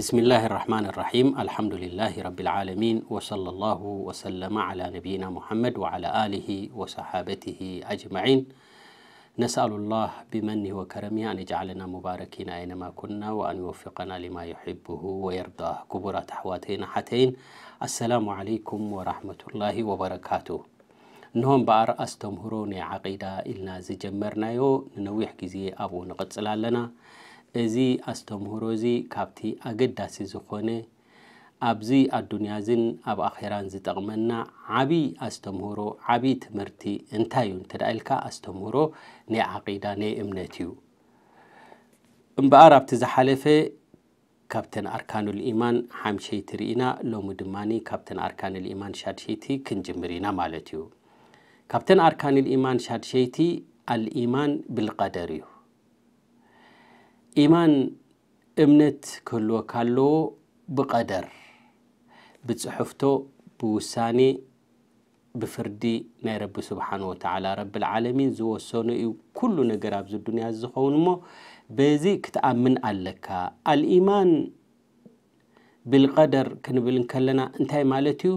بسم الله الرحمن الرحيم الحمد لله رب العالمين وصلى الله وسلم على نبينا محمد وعلى آله وصحابته أجمعين نسأل الله بمنه وكرمه أن يجعلنا مباركين أينما كنا وأن يوفقنا لما يحبه ويرضاه كبرات تحواتين حتين السلام عليكم ورحمة الله وبركاته نهم بار أستمهروني عقيدة إلنا ኢልና ዝጀመርናዮ كزي أبو ኣብኡ لنا እዚ ኣስተምህሮ እዚ ካብቲ ኣገዳሲ ዝኾነ ኣብዚ ኣዱንያ ኣዱንያዝን ኣብ ኣኼራን ዝጠቕመና ዓብዪ ኣስተምህሮ ዓብዪ ትምህርቲ እንታይ እዩ እንተዳ ኢልካ ኣስተምህሮ ናይ ዓቂዳ ናይ እምነት እዩ እምበኣር ኣብቲ ዝሓለፈ ካብተን ኣርካንልኢማን ሓምሸይቲ ርኢና ሎሚ ድማ ካብተን ኣርካንልኢማን ሻድሸይቲ ክንጅምር ኢና ማለት እዩ ካብተን ኣርካንልኢማን ሻድሸይቲ ኣልኢማን ብልቀደር እዩ ኢማን እምነት ክህልዎ ካለዎ ብቀደር ብፅሑፍቶ ብውሳኔ ብፍርዲ ናይ ረቢ ስብሓን ወተዓላ ረብልዓለሚን ዝወሰኑ እዩ ኩሉ ነገር ኣብዚ ዱንያ ዝኸውን እሞ በዚ ክትኣምን ኣለካ ኣልኢማን ብልቀደር ክንብል ከለና እንታይ ማለት እዩ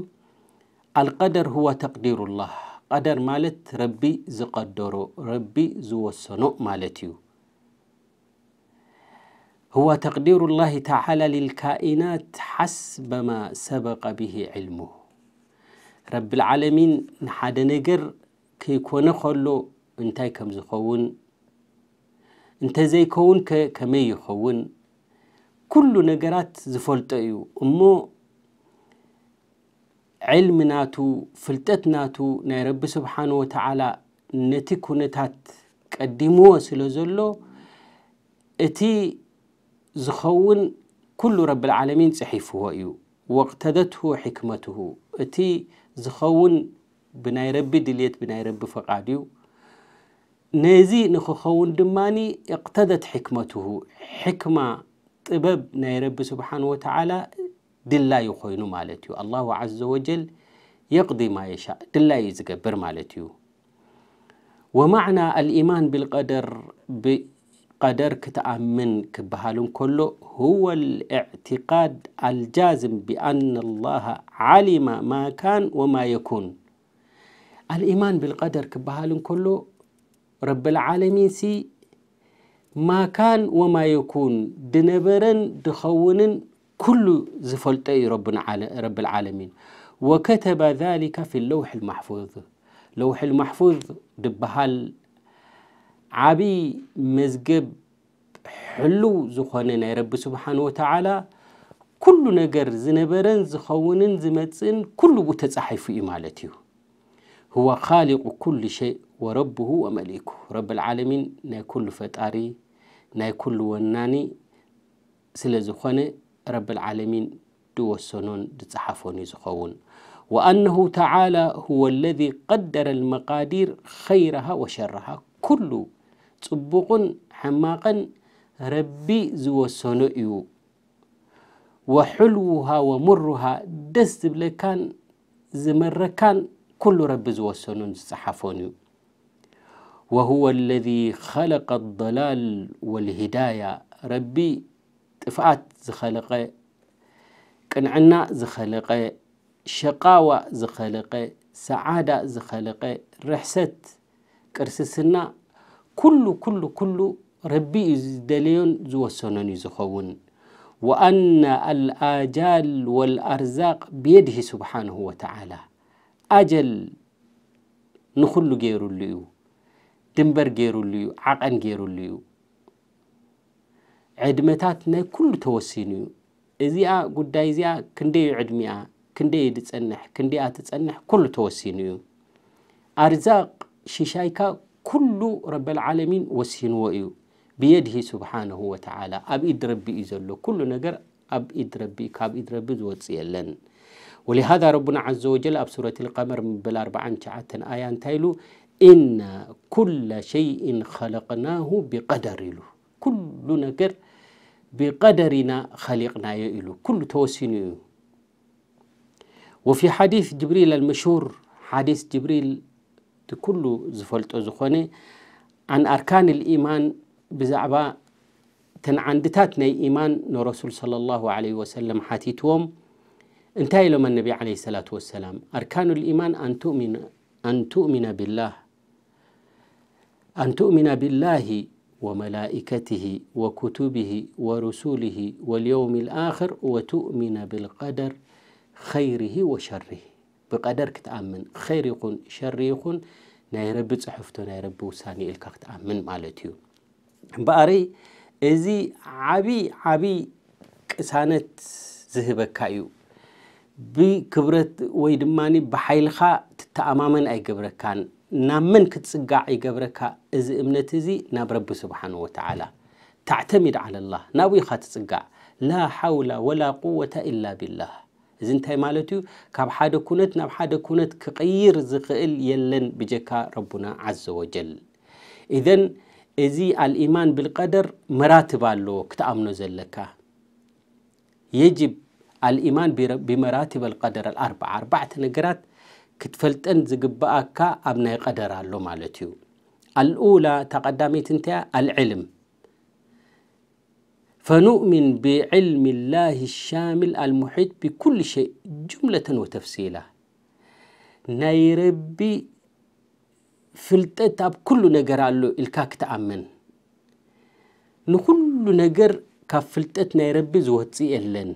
አልቀደር ሁዋ ተቅዲሩላህ ቀደር ማለት ረቢ ዝቀደሮ ረቢ ዝወሰኖ ማለት እዩ هو تقدير الله تعالى للكائنات حسب ما سبق به علمه رب العالمين نقر نجر كيكون خلو انتاي كم زخون انت زي كون كمي يخون كل نجرات زفلتيو امو علم ناتو فلتت ناتو ناي رب سبحانه وتعالى نتي كونتات قديمو سلو زلو اتي ዝኸውን ኩሉ ረቢ ልዓለሚን ፅሒፍዎ እዩ ወቅተደትሁ ሕክመትሁ እቲ ዝኸውን ብናይ ረቢ ድልት ብናይ ረቢ ፈቓድ እዩ ነዚ ንክኸውን ድማኒ እቅተደት ሕክመትሁ ሕክማ ጥበብ ናይ ረቢ ስብሓን ወተዓላ ድላዩ ኮይኑ ማለት እዩ ኣላሁ ዓዘ ወጀል የቅዲ ማ የሻእ ድላዩ ዝገብር ማለት እዩ ወማዕና አልኢማን ብልቀደር قدر كتأمن كبهالون كله هو الاعتقاد الجازم بأن الله علم ما كان وما يكون الإيمان بالقدر كبهالون كله رب العالمين سي ما كان وما يكون دنبرن دخونن كل زفلتي رب العالمين وكتب ذلك في اللوح المحفوظ لوح المحفوظ دبهال عبي مزجب حلو زخانه ناي رب سبحانه وتعالى كل نجر زنبرن زخون زمتن كل بتصحي في امالتي هو خالق كل شيء وربه ومليكه رب العالمين ناي كل فطاري ناي كل وناني سلا زخانه رب العالمين دو سنون دتصحفوني زخون وانه تعالى هو الذي قدر المقادير خيرها وشرها كل ፅቡቕን ሕማቕን ረቢ ዝወሰኖ እዩ ወሕልውሃ ወሙሩሃ ደስ ዝብለካን ዝመረካን ኩሉ ረቢ ዝወሰኑን ዝፀሓፎን እዩ ወሁወ ለذ ኸለቀ ضላል ወልሂዳያ ረቢ ጥፍኣት ዝኸለቐ ቅንዕና ዝኸለቐ ሸቃዋ ዝኸለቐ ሰዓዳ ዝኸለቐ ርሕሰት ቅርስስና ኩሉ ኩሉ ኩሉ ረቢ እዩ ዝደለዮን ዝወሰኖን እዩ ዝኸውን ወአና አልኣጃል ወልኣርዛቅ ብየድሂ ስብሓንሁ ወተዓላ ኣጀል ንኩሉ ገይሩሉ እዩ ድንበር ገይሩሉ እዩ ዓቐን ገይሩሉ እዩ ዕድመታት ናይ ኩሉ ተወሲኑ እዩ እዚኣ ጉዳይ እዚኣ ክንደይ ዕድሚኣ ክንደይ ትፀንሕ ክንደይኣ ትፀንሕ ኩሉ ተወሲኑ እዩ ኣርዛቅ ሽሻይካ كل رب العالمين وسين وإيو بيده سبحانه وتعالى أبيد ربي إزلو كل نجر أبيد ربي كابيد ربي زوتسي لن ولهذا ربنا عز وجل أب سورة القمر بل أربعان شعات آيان تايلو إن كل شيء خلقناه بقدر له كل نجر بقدرنا خلقنا يئلو كل توسين وفي حديث جبريل المشهور حديث جبريل كل زفلت زخوني عن أركان الإيمان بزعبا تن عندتات إيمان نرسول صلى الله عليه وسلم حاتيتوم انتهي لما النبي عليه الصلاة والسلام أركان الإيمان أن تؤمن أن تؤمن بالله أن تؤمن بالله وملائكته وكتبه ورسوله واليوم الآخر وتؤمن بالقدر خيره وشره بقدر كتأمن خير يكون شر يكون ናይ ረቢ ፅሑፍቶ ናይ ረቢ ውሳኒ ኢልካ ክትኣምን ማለት እዩ እምበኣሪ እዚ ዓብይ ዓብይ ቅሳነት ዝህበካ እዩ ብክብረት ወይ ድማ ብሓይልኻ ትተኣማመን ኣይገብረካን ናብ መን ክትፅጋዕ ይገብረካ እዚ እምነት እዚ ናብ ረቢ ስብሓን ወተዓላ ተዕተሚድ ዓለ ላህ ናብኡ ኢኻ ትፅጋዕ ላ ሓውላ ወላ ቁወታ ኢላ ብላህ زنتي مالتو كاب حاد كونت ناب حاد كونت كقير زخيل يلن بجكا ربنا عز وجل إذن إذي الإيمان بالقدر مراتب اللو كتأمنو زلكا يجب الإيمان بمراتب القدر الأربع أربعة نقرات كتفلتن زقبقاكا أبناي قدر اللو مالتو الأولى تقدامي تنتيا العلم ፈኑእሚን ቢዕልሚ ላህ ሻሚል አልሙሒት ቢኩል ሸይ ጅምለተን ወተፍሲላ ናይ ረቢ ፍልጠት ኣብ ኩሉ ነገር ኣሎ ኢልካ ክትኣመን ንኩሉ ነገር ካብ ፍልጠት ናይ ረቢ ዝወፅእ የለን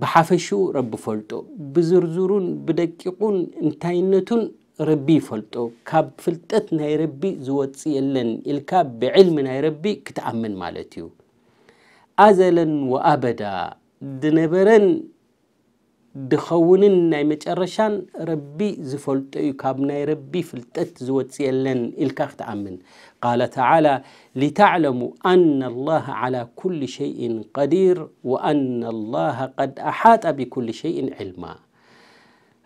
ብሓፈሽኡ ረቢ ፈልጦ ብዝርዝሩን ብደቂቁን እንታይነቱን ربي فلتو كاب فلتتنا ربي زوات سيلن الكاب بعلمنا ربي كتأمن مالتيو أزلا وأبدا دنبرن دخونن ناي مجرشان ربي زفلتو كابنا ربي فلتت زوات سيلن الكاب كتأمن قال تعالى لتعلموا أن الله على كل شيء قدير وأن الله قد أحاط بكل شيء علما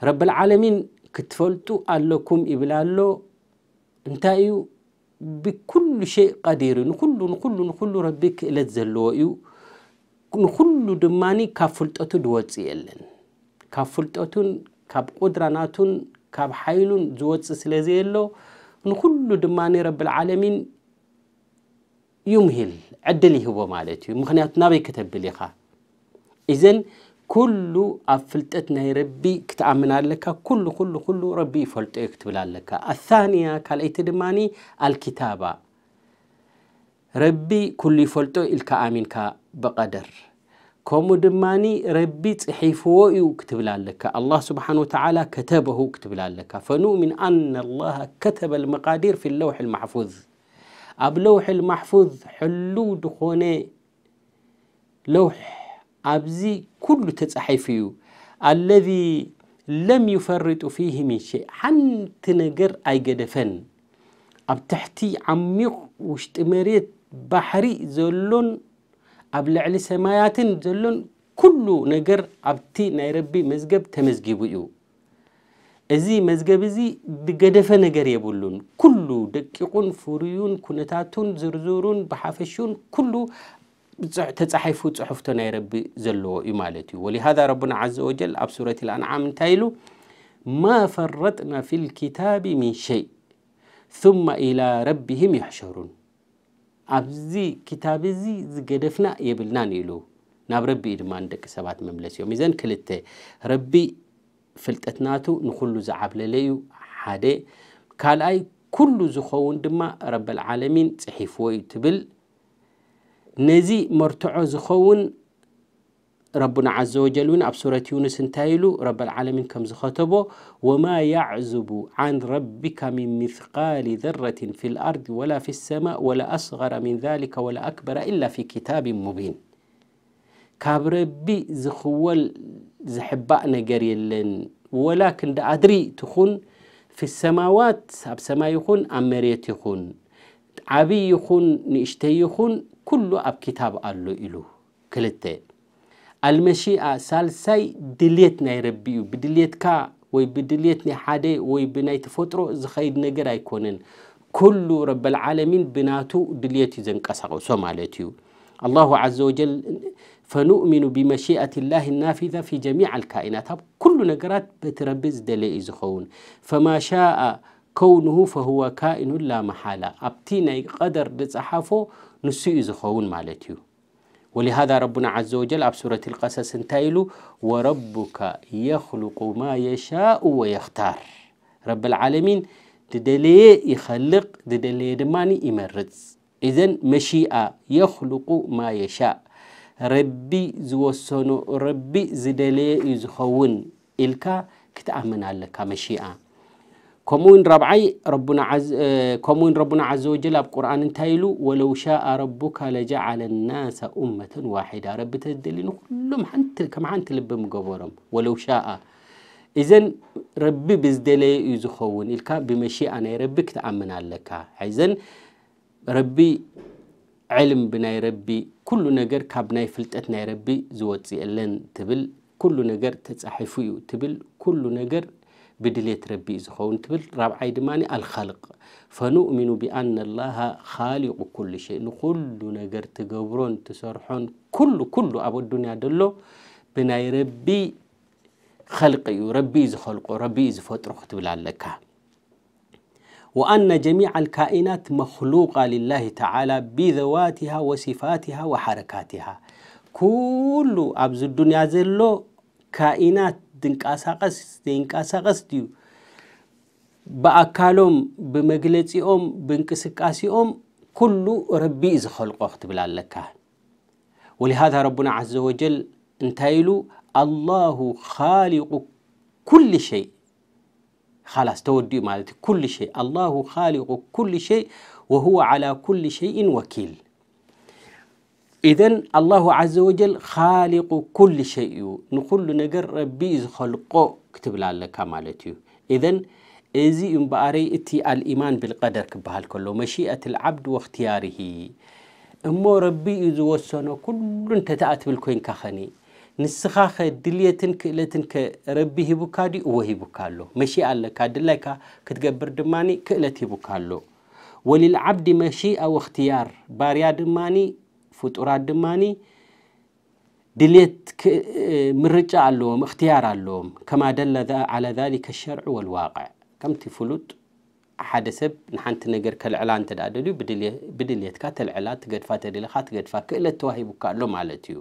رب العالمين ክትፈልጡ ኣለኩም ይብል ኣሎ እንታይ እዩ ብኩሉ ሸይ ቀዲር እዩ ንኩሉ ንኩሉ ንኩሉ ረቢ ክእለት ዘለዎ እዩ ንኩሉ ድማኒ ካብ ፍልጠቱ ድወፅእ የለን ካብ ፍልጠቱን ካብ ቁድራናቱን ካብ ሓይሉን ዝወፅእ ስለዘየሎ ንኩሉ ድማኒ ረብልዓለሚን ዩምሂል ዕድል ይህቦ ማለት እዩ ምክንያቱ ናበይ ክተብል ኢኻ እዘን كلو أفلتت ناي ربي كتأمن لك كلو كلو كلو ربي فلت اكتبل لك الثانية كالأيت دماني الكتابة ربي كل فلتو إلك آمين بقدر كومو دماني ربي تحيفو وكتب لك الله سبحانه وتعالى كتبه كتبل لك فنؤمن أن الله كتب المقادير في اللوح المحفوظ أب لوح المحفوظ حلو دخوني لوح أبزي كل تتحيفيو الذي لم يفرط فيه من شيء حنت نجر أي جدفن أب تحتي عميق واشتمريت بحري زلون أب لعلي سمايات زلون كل نجر أبتي نيربي مزجب تمزجيبو እዚ መዝገብ እዚ ብገደፈ ነገር የብሉን ኩሉ ደቂቁን ፍሩዩን ኩነታቱን ዝርዝሩን ብሓፈሹን ኩሉ تصحيف صحفته ناي ربي زلو يمالتي ولهذا ربنا عز وجل اب سوره الانعام تايلو ما فرطنا في الكتاب من شيء ثم الى ربهم يحشرون ابزي كتاب زي زغدفنا يبلنا نيلو ناب ربي ادمان دك سبات مملس يوم اذا كلته ربي فلتتناتو نخل زعب لليو حاده كالاي كل زخون دما رب العالمين صحيف تبل نزي مرتعو زخون ربنا عز وجل ون سورة يونس انتايلو رب العالمين كم زخطبو وما يعزب عن ربك من مثقال ذرة في الأرض ولا في السماء ولا أصغر من ذلك ولا أكبر إلا في كتاب مبين كاب ربي زخول زحباء نجري اللين ولكن دا أدري تخون في السماوات أب سما يخون أم مريت يخون عبي يخون نشتي يخون كله أب كتاب قالو إلو كلتة المشيئة سالساي دليت ناي ربيو بدليت كا وي بدليت ني حادي وي بناي تفوترو زخايد نقرا يكونن كل رب العالمين بناتو دليت يزن قساقو سوما الله عز وجل فنؤمن بمشيئة الله النافذة في جميع الكائنات كل نجرات بتربز دليئ زخون فما شاء كونه فهو كائن لا محالة أبتي ناي قدر لتصحفه نسيء زخون مالتي ولهذا ربنا عز وجل أب سورة القصص انتايلو وربك يخلق ما يشاء ويختار رب العالمين تدلي يخلق تدلي دماني يمرز إذن مشيئة يخلق ما يشاء ربي زوصنو ربي زدلي يزخون إلكا كتأمن لك مشيئة ከምኡውን ራብዓይ ከምኡውን ረቡና ዓዘ ወጀል ኣብ ቁርኣን እንታይ ኢሉ ወለው ሻኣ ረቡካ ለጀዓለ ናሰ ኡመተን ዋሒዳ ረቢ ተደሊኑ ኩሎም ከም ሓንቲ ልቢ ምገበሮም ወለው ሻኣ إذن ربي بزدلي يزخون إلك بمشيئة أنا ربي كتأمن لك إذن ربي علم بناي ربي كل نجر كابناي فلتت ناي ربي زوتي إلن تبل كل نجر تتصحفيو تبل كل نجر بدليت ربي زخون تبل رب عيدماني الخلق فنؤمن بأن الله خالق كل شيء نقول نجر تجبرون تسرحون كل كل أبو الدنيا دلو بنا ربي خلق ربي زخلق ربي زفطر على لك وأن جميع الكائنات مخلوقة لله تعالى بذواتها وصفاتها وحركاتها كل أبو الدنيا زلو كائنات ድንቃሳቀስ ዘይንቃሳቀስ ድዩ ብኣካሎም ብመግለፂኦም ብእንቅስቃሲኦም ኩሉ ረቢ ዝኸልቆ ክትብል ኣለካ ወሊሃذ ረቡና ዘ ወጀል እንታይ ኢሉ ኣላሁ ካሊቁ ኩል ሸይ ካላስ ተወዲኡ ማለት እዩ ኩል ሸይ ኣላሁ ካሊቁ ኩል ሸይ ወሁወ ዓላ ኩል ሸይን ወኪል ኢዘን ኣላሁ ዓዘ ወጀል ካሊቁ ኩሉ ሸይ እዩ ንኩሉ ነገር ረቢ ዝኸልቆ ክትብል ኣለካ ማለት እዩ ኢዘን እዚ እምበኣረይ እቲ አልኢማን ብልቀደር ክበሃል ከሎ መሺአት ልዓብድ ወእክትያርሂ እሞ ረቢ እዩ ዝወሰኖ ኩሉ እንተተኣ ትብል ኮይንካ ኸኒ ንስኻ ኸ ድልየትን ክእለትን ከ ረቢ ሂቡካ ድዩ እወ ሂቡካ ኣሎ መሺኣ ኣለካ ድላይካ ክትገብር ድማኒ ክእለት ሂቡካ ኣሎ ወልልዓብዲ መሺኣ ወእክትያር ባርያ ድማኒ ፍጡራት ድማኒ ድሌት ምርጫ ኣለዎም እክትያር ኣለዎም ከማ ደለ ዓላ ዛሊከ ሸርዒ ወልዋቅዕ ከምቲ ፍሉጥ ሓደ ሰብ ንሓንቲ ነገር ከልዕላ እንተ ዳ ደልዩ ብድልየትካ ተልዕላ ትገድፋ ተደለካ ትገድፋ ክእለት ተዋሂቡካ ኣሎ ማለት እዩ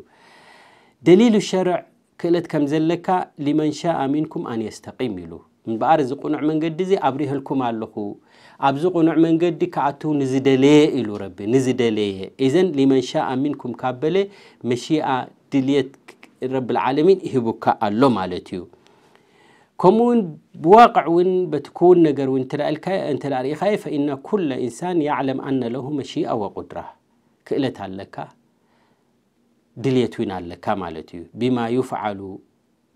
ደሊሉ ሸርዕ ክእለት ከም ዘለካ ሊመንሻ ኣሚንኩም ሚንኩም ኣን የስተቂም ኢሉ እምበኣር እዚ ቁኑዕ መንገዲ እዚ ኣብሪህልኩም ኣለኹ ኣብዚ ቁኑዕ መንገዲ ክኣትው ንዝደለየ ኢሉ ረቢ ንዝደለየ እዘን ሊመን ሻኣ ሚንኩም ካብ በለ መሺኣ ድልየት ረቢ ልዓለሚን ይህቡካ ኣሎ ማለት እዩ ከምኡ ውን ብዋቅዕ እውን በቲ ክውን ነገር እውን እንተዳርእኻየ ፈኢና ኩለ ኢንሳን ያዕለም ኣነ ለሁ መሺኣ ወቁድራ ክእለት ኣለካ ድልየት እውን ኣለካ ማለት እዩ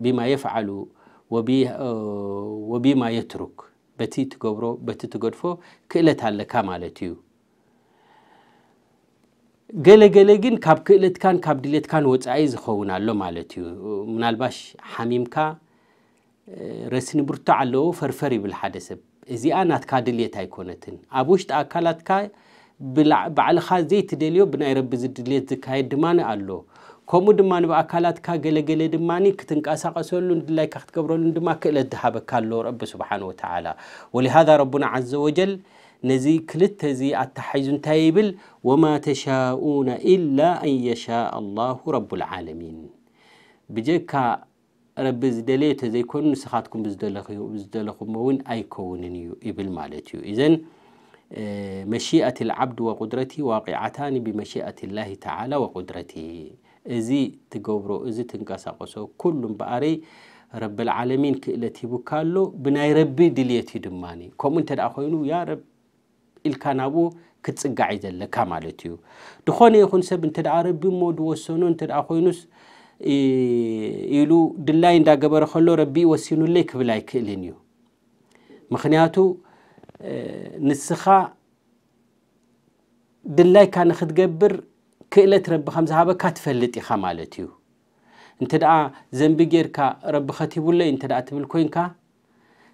ብማ የፍዓሉ ወቢማ የትሩክ በቲ ትገብሮ በቲ ትገድፎ ክእለት ኣለካ ማለት እዩ ገለገለ ግን ካብ ክእለትካን ካብ ድሌትካን ወፃኢ ዝኸውን ኣሎ ማለት እዩ ምናልባሽ ሓሚምካ ረስኒ ብርቱዕ ኣለዎ ፈርፈር ይብል ሓደ ሰብ እዚኣ ናትካ ድሌት ኣይኮነትን ኣብ ውሽጢ ኣካላትካ ባዕልኻ ዘይትደልዮ ብናይ ረቢ ዝድሌት ዝካየድ ድማኒ ኣሎ كومو دمان با أكالات كا غلي دماني كتنك أساق أسولون دلاي كاخت كبرولون دما كلا الدهابة كالو رب سبحانه وتعالى ولهذا ربنا عز وجل نزي كلت زي التحيزن تايبل وما تشاءون إلا أن يشاء الله رب العالمين بجيكا رب زدلي تزي كون نسخاتكم بزدلخيو بزدلخو موين أي كونينيو إبل مالتيو إذن مشيئة العبد وقدرته واقعتان بمشيئة الله تعالى وقدرته እዚ ትገብሮ እዚ ትንቀሳቀሶ ኩሉ በኣረይ ረብልዓለሚን ክእለት ሂቡካ ኣሎ ብናይ ረቢ ድልየት እዩ ድማ ከምኡ እንተ ደኣ ኮይኑ ያ ረብ ኢልካ ናብኡ ክትፅጋዕ እዩ ዘለካ ማለት እዩ ድኾነ ይኹን ሰብ እንተ ደኣ ረቢ ሞ ድወሰኖ እንተ ደኣ ኮይኑስ ኢሉ ድላይ እንዳገበረ ከሎ ረቢ ወሲኑለይ ክብል ኣይክእልን እዩ ምክንያቱ ንስኻ ድላይካ ንክትገብር كيلت رب خمسة هذا كتفلت خمالتيو أنت دع زنب جيرك رب ختي ولا أنت دع تبل كوينك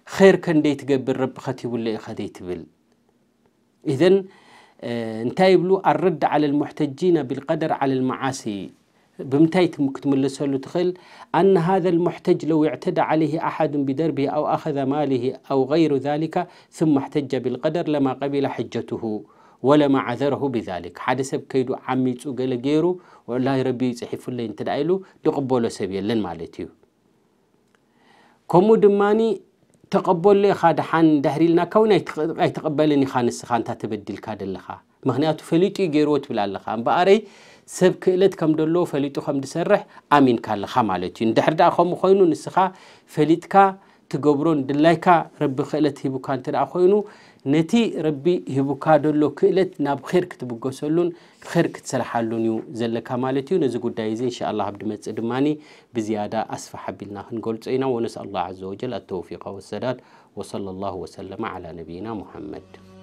خير كان ديت جبر رب ختي ولا خدي تبل إذن أنت يبلو الرد على المحتجين بالقدر على المعاسي بمتايت مكتمل لسولو تخل أن هذا المحتج لو اعتدى عليه أحد بدربه أو أخذ ماله أو غير ذلك ثم احتج بالقدر لما قبل حجته ወለማ ዓዘረሁ ብዛሊክ ሓደ ሰብ ከይዱ ዓሚፁ ገለ ገይሩ ወላይ ረቢ ይፅሒፉለይ እንተ ኢሉ ዝቕበሎ ሰብ የለን ማለት እዩ ከምኡ ድማኒ ተቐበሎ ኢኻ ድሓን ዳሕሪ ኢልና ካብን ኣይተቐበልን ኢኻ ንስኻ እንታ ተበዲልካ ዘለኻ ምክንያቱ ፈሊጡ ገይርዎ ትብል ኣለኻ እምበኣረይ ሰብ ክእለት ከም ደሎ ፈሊጡ ከም ድሰርሕ ኣሚንካ ኣለኻ ማለት እዩ ንድሕር ዳኣ ከምኡ ኮይኑ ንስኻ ፈሊጥካ ትገብሮ ድላይካ ረቢ ክእለት ሂቡካ እንተ ኮይኑ ነቲ ረቢ ሂቡካ ደሎ ክእለት ናብ ኸር ክትብገሰሉን ኸር ክትሰርሓሉን እዩ ዘለካ ማለት እዩ ነዚ ጉዳይ እዚ እንሻ ላ ኣብ ድመፅእ ድማኒ ብዝያዳ ኣስፋ ሓቢልና ክንገልፆ ኢና ወነስ ኣላ ዘ ወጀል ኣተወፊቃ ወሰዳድ ወصለ ላ ወሰለማ ዓላ ነብይና ሙሐመድ